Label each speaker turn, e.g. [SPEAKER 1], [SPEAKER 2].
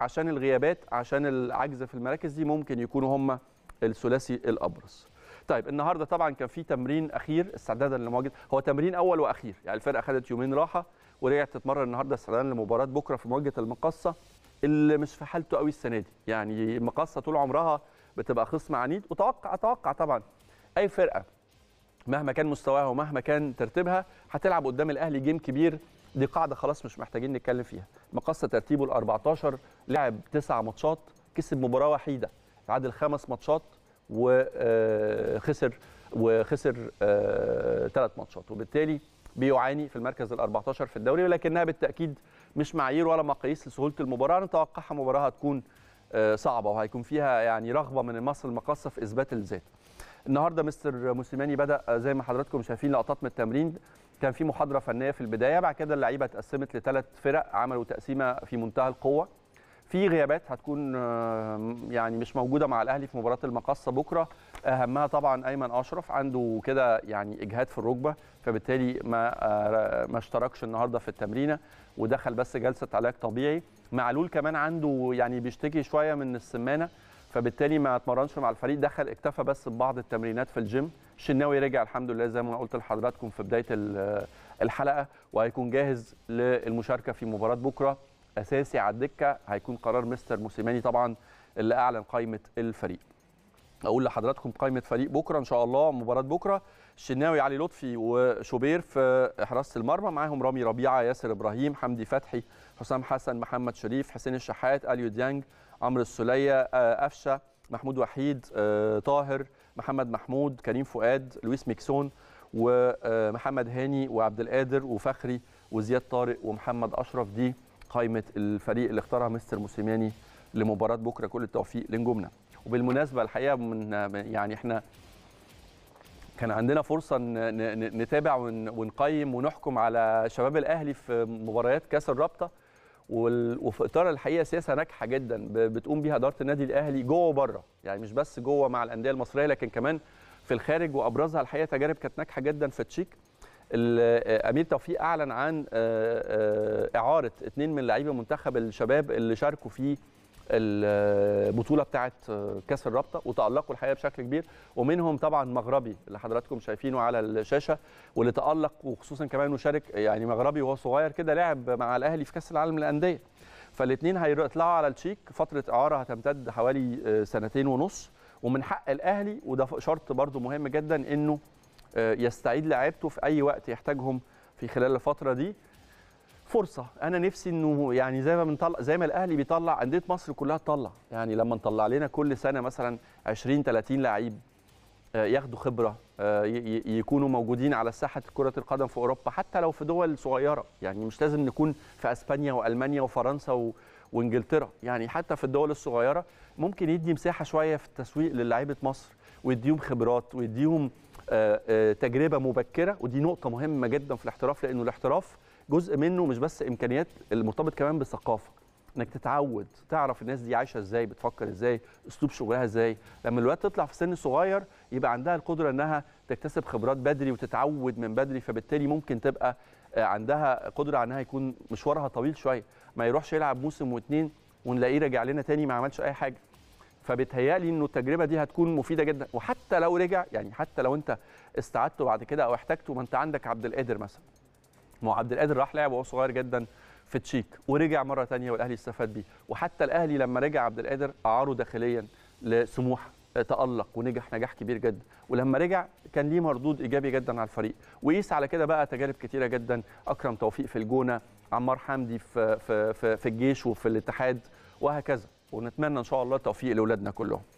[SPEAKER 1] عشان الغيابات عشان العجز في المراكز دي ممكن يكونوا هم الثلاثي الابرز طيب النهارده طبعا كان في تمرين اخير استعدادا لمواجهه هو تمرين اول واخير يعني الفرقه خدت يومين راحه ورجعت تتمرن النهارده استعدادا لمباراه بكره في مواجهه المقصه اللي مش في حالته قوي السنه دي يعني المقصه طول عمرها بتبقى خصم عنيد وتوقع اتوقع طبعا اي فرقه مهما كان مستواها ومهما كان ترتيبها هتلعب قدام الاهلي جيم كبير دي قاعده خلاص مش محتاجين نتكلم فيها مقص ترتيبه ال 14 لعب تسع ماتشات كسب مباراه وحيده تعادل خمس ماتشات آه، وخسر وخسر آه، ثلاث ماتشات وبالتالي بيعاني في المركز ال 14 في الدوري ولكنها بالتاكيد مش معايير ولا مقاييس لسهوله المباراه نتوقعها مباراه هتكون آه، صعبه وهيكون فيها يعني رغبه من مصر المقاصه في اثبات الذات النهارده مستر موسيماني بدا زي ما حضراتكم شايفين لقطات من التمرين كان في محاضره فنيه في البدايه بعد كده اللعيبه اتقسمت لثلاث فرق عملوا تقسيمه في منتهى القوه في غيابات هتكون آه، يعني مش موجوده مع الاهلي في مباراه المقصه بكره اهمها طبعا ايمن اشرف عنده كده يعني اجهاد في الركبه فبالتالي ما آه، ما اشتركش النهارده في التمرينه ودخل بس جلسه علاج طبيعي معلول كمان عنده يعني بيشتكي شويه من السمانه فبالتالي ما اتمرنش مع الفريق دخل اكتفى بس ببعض التمرينات في الجيم الشناوي رجع الحمد لله زي ما قلت لحضراتكم في بدايه الحلقه وهيكون جاهز للمشاركه في مباراه بكره اساسي على الدكه هيكون قرار مستر موسيماني طبعا اللي اعلن قائمه الفريق اقول لحضراتكم قائمه فريق بكره ان شاء الله مباراه بكره الشناوي علي لطفي وشوبير في حراسه المرمى معاهم رامي ربيعه ياسر ابراهيم حمدي فتحي حسام حسن محمد شريف حسين الشحات اليو ديانج عمرو السوليه آه، قفشه محمود وحيد آه، طاهر محمد محمود كريم فؤاد لويس ميكسون ومحمد آه، هاني وعبد القادر وفخري وزياد طارق ومحمد اشرف دي قائمه الفريق اللي اختارها مستر موسيماني لمباراه بكره كل التوفيق لنجومنا وبالمناسبه الحقيقه من يعني احنا كان عندنا فرصه نتابع ونقيم ونحكم على شباب الاهلي في مباريات كاس الرابطه وفي اطار الحقيقه سياسه ناجحه جدا بتقوم بها اداره النادي الاهلي جوه وبره يعني مش بس جوه مع الانديه المصريه لكن كمان في الخارج وابرزها الحقيقه تجارب كانت ناجحه جدا في تشيك آه، امير توفيق اعلن عن آه، آه، اعاره اثنين من لعيبه منتخب الشباب اللي شاركوا في البطوله بتاعه كاس الرابطه وتالقوا الحقيقه بشكل كبير ومنهم طبعا مغربي اللي حضراتكم شايفينه على الشاشه واللي تالق وخصوصا كمان وشارك يعني مغربي وهو صغير كده لعب مع الاهلي في كاس العالم للانديه فالاثنين هيطلعوا على التشيك فتره اعاره هتمتد حوالي سنتين ونص ومن حق الاهلي وده شرط برده مهم جدا انه يستعيد لعيبته في اي وقت يحتاجهم في خلال الفتره دي فرصه انا نفسي انه يعني زي ما بنطلع زي ما الاهلي بيطلع انديه مصر كلها تطلع يعني لما نطلع لنا كل سنه مثلا 20 30 لعيب آه، ياخدوا خبره آه، يكونوا موجودين على ساحه كره القدم في اوروبا حتى لو في دول صغيره يعني مش لازم نكون في اسبانيا والمانيا وفرنسا و... وانجلترا يعني حتى في الدول الصغيره ممكن يدي مساحه شويه في التسويق للعيبه مصر ويديهم خبرات ويديهم آه، تجربه مبكره ودي نقطه مهمه جدا في الاحتراف لانه الاحتراف جزء منه مش بس امكانيات المرتبط كمان بالثقافه انك تتعود تعرف الناس دي عايشه ازاي بتفكر ازاي اسلوب شغلها ازاي لما الولاد تطلع في سن صغير يبقى عندها القدره انها تكتسب خبرات بدري وتتعود من بدري فبالتالي ممكن تبقى آه، عندها قدره انها يكون مشوارها طويل شويه ما يروحش يلعب موسم واتنين ونلاقيه راجع لنا تاني ما عملش اي حاجه فبتهيألي انه التجربه دي هتكون مفيده جدا وحتى لو رجع يعني حتى لو انت استعدته بعد كده او احتجته ما انت عندك عبد القادر مثلا ما هو عبد القادر راح لعب وهو صغير جدا في تشيك ورجع مره ثانيه والاهلي استفاد بيه وحتى الاهلي لما رجع عبد القادر اعاره داخليا لسموحه تألق ونجح نجاح كبير جدا ولما رجع كان ليه مردود ايجابي جدا على الفريق وقيس على كده بقى تجارب كثيره جدا اكرم توفيق في الجونه عمار حمدي في في في الجيش وفي الاتحاد وهكذا ونتمنى ان شاء الله التوفيق لاولادنا كلهم